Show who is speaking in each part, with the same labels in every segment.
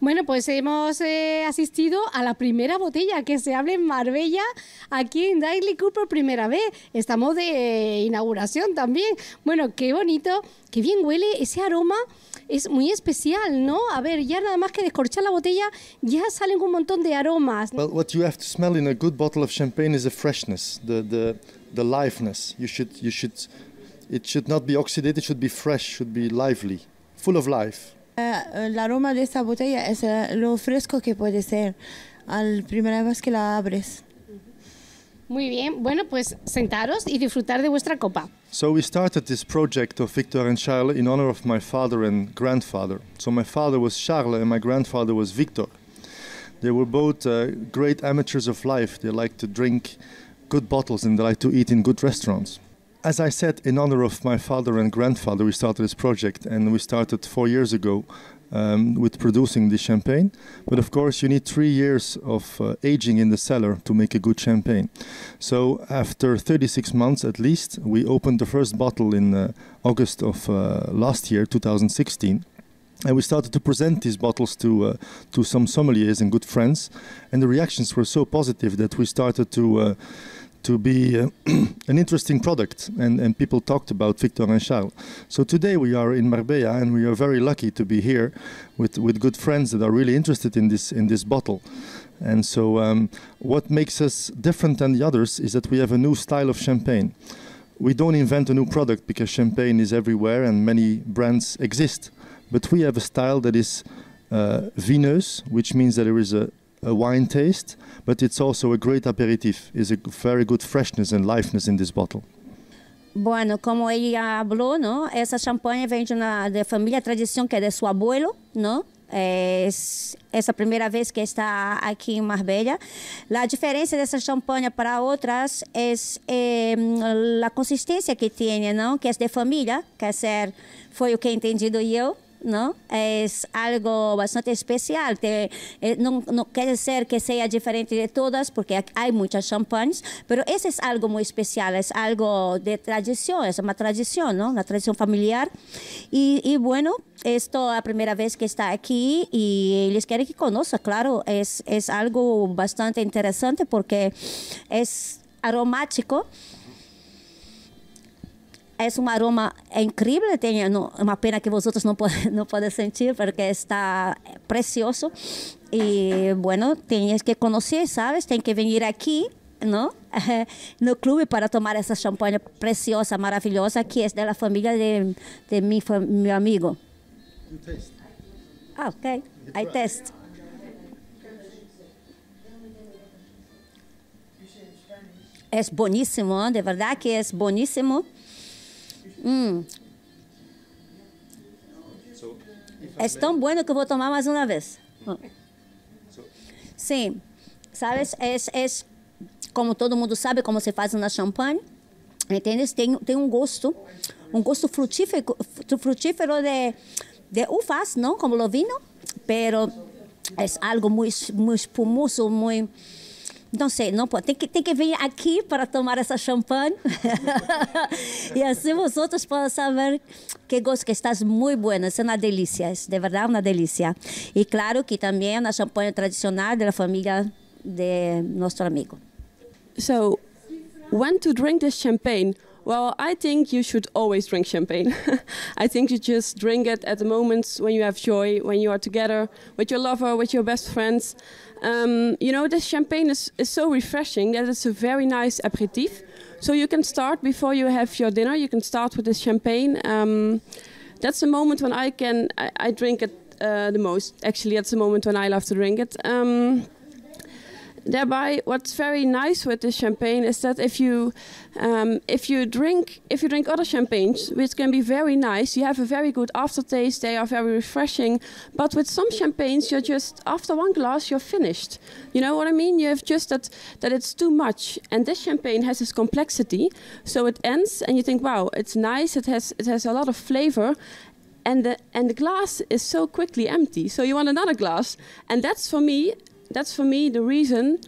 Speaker 1: Bueno,
Speaker 2: pues hemos eh, asistido a la primera botella que se abre en Marbella, aquí en Daily Cooper, por primera vez. Estamos de inauguración también. Bueno, qué bonito, qué bien huele ese aroma. Es muy especial, ¿no? A ver, ya nada más que descorchar la botella, ya salen un montón de aromas.
Speaker 3: what you have to smell in a good bottle champagne is freshness, the the the liveness. You should you should it should not full of life.
Speaker 1: aroma de esta botella es lo fresco que puede ser al primera vez que la abres. Muy
Speaker 2: bien, bueno, pues sentaros y disfrutar de vuestra copa.
Speaker 3: So we started this project of Victor and Charles in honor of my father and grandfather. So my father was Charles and my grandfather was Victor. They were both uh, great amateurs of life. They like to drink good bottles and they like to eat in good restaurants as I said, in honor of my father and grandfather, we started this project, and we started four years ago um, with producing the champagne. But of course, you need three years of uh, aging in the cellar to make a good champagne. So after 36 months at least, we opened the first bottle in uh, August of uh, last year, 2016 and we started to present these bottles to uh, to some sommeliers and good friends and the reactions were so positive that we started to uh, to be uh, an interesting product, and, and people talked about Victor and Charles. So today we are in Marbella, and we are very lucky to be here with, with good friends that are really interested in this in this bottle. And so, um, what makes us different than the others is that we have a new style of champagne. We don't invent a new product because champagne is everywhere and many brands exist, but we have a style that is uh, vinous, which means that there is a a wine taste, but it's also a great aperitif. It's a very good freshness and liveness in this bottle.
Speaker 2: Bueno, como ele falou, não? Essa champaña vem de uma de família, tradição, que é de seu abuelo, não? É eh, essa primeira vez que está aqui em Marbella. A diferença dessa champanhe para outras é, a consistência que tem, não? Que é de família, que é ser, foi o que entendido eu. ¿no? Es algo bastante especial. Eh, no, quiere ser que sea diferente de todas, porque hay muchas champagnes, pero ese es algo muy especial, es algo de tradición, es una tradición, Una tradición familiar. Y, bueno, esto es la primera vez que está aquí y les quiero que conozca, claro, es algo bastante interesante porque es aromático é um aroma incrível, tem uma pena que vocês não podem não sentir porque está precioso. E, bueno, tens que conhecer, sabes? Tem que vir aqui, não? no clube para tomar essa champanhe preciosa, maravilhosa, que é da família de, de mi, meu amigo. Ah, ok. Aí test. É boníssimo, ¿eh? de verdade que é boníssimo. Hum. é tão bueno que vou tomar mais uma vez. Hum. Sim. Sabes, é, é, como todo mundo sabe como se faz na champanhe. entende? Tem, tem um gosto, um gosto frutífero, frutífero de, de uvas, não como o vinho, pero é algo muito, muito espumoso, muito não sei, não pode. Tem que, tem que vir aqui para tomar essa champanhe. e assim os outros podem saber que gosto, que estás muito boa. É uma delícia, de verdade, é uma delícia. E claro que também
Speaker 1: na champanhe tradicional da família de nosso amigo. So, when to drink this champagne, Well, I think you should always drink champagne. I think you just drink it at the moments when you have joy, when you are together with your lover, with your best friends. Um, you know, this champagne is, is so refreshing that it's a very nice aperitif. So you can start before you have your dinner, you can start with this champagne. Um, that's the moment when I can, I, I drink it uh, the most. Actually, that's the moment when I love to drink it. Um, thereby what's very nice with this champagne is that if you um, if you drink if you drink other champagnes which can be very nice you have a very good aftertaste they are very refreshing but with some champagnes you're just after one glass you're finished you know what i mean you have just that that it's too much and this champagne has this complexity so it ends and you think wow it's nice it has it has a lot of flavor and the and the glass is so quickly empty so you want another glass and that's for me that's for me the reason.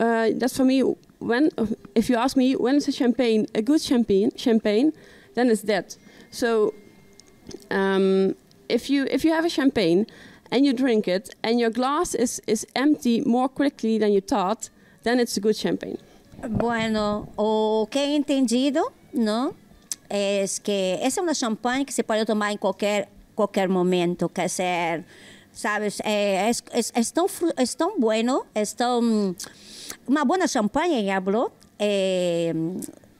Speaker 1: Uh, that's for me when, if you ask me, when is a champagne a good champagne? Champagne, then it's that. So, um, if you if you have a champagne and you drink it and your glass is is empty more quickly than you thought, then it's a good champagne.
Speaker 2: Bueno, o que he entendido, no, es que essa es uma champagne que se puede tomar en cualquier cualquier momento, que dizer ¿sabes? Eh, es, tan, bueno, es tan... Una buena champaña, ya habló, eh,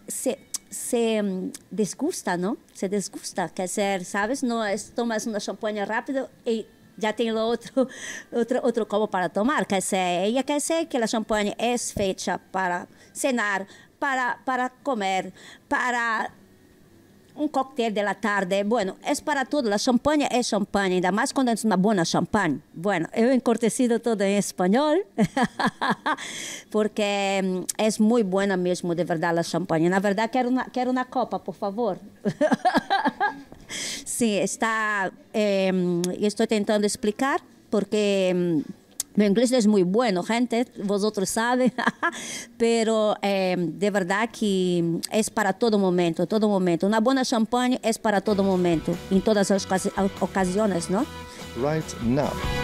Speaker 2: se, se mm, disgusta, ¿no? Se disgusta, que hacer ¿sabes? No es tomas una champaña rápido y ya tengo otro, otro, otro como para tomar. Que ella que dizer que la champaña es fecha para cenar, para, para comer, para un cóctel de la tarde. Bueno, es para todo. La champaña es champaña, y más cuando es una buena champaña. Bueno, he encortecido todo en español porque mm, es muy buena mismo, de verdad, la champaña. La verdad, quiero una, quiero una copa, por favor. sí, está. Em, estoy intentando explicar porque mm, Mi inglês é muito bom, gente, vosotros sabem, mas eh, de verdade que é para todo momento, todo momento. Uma boa champanhe é para todo momento, em todas as ocasiões, não?
Speaker 3: Right now.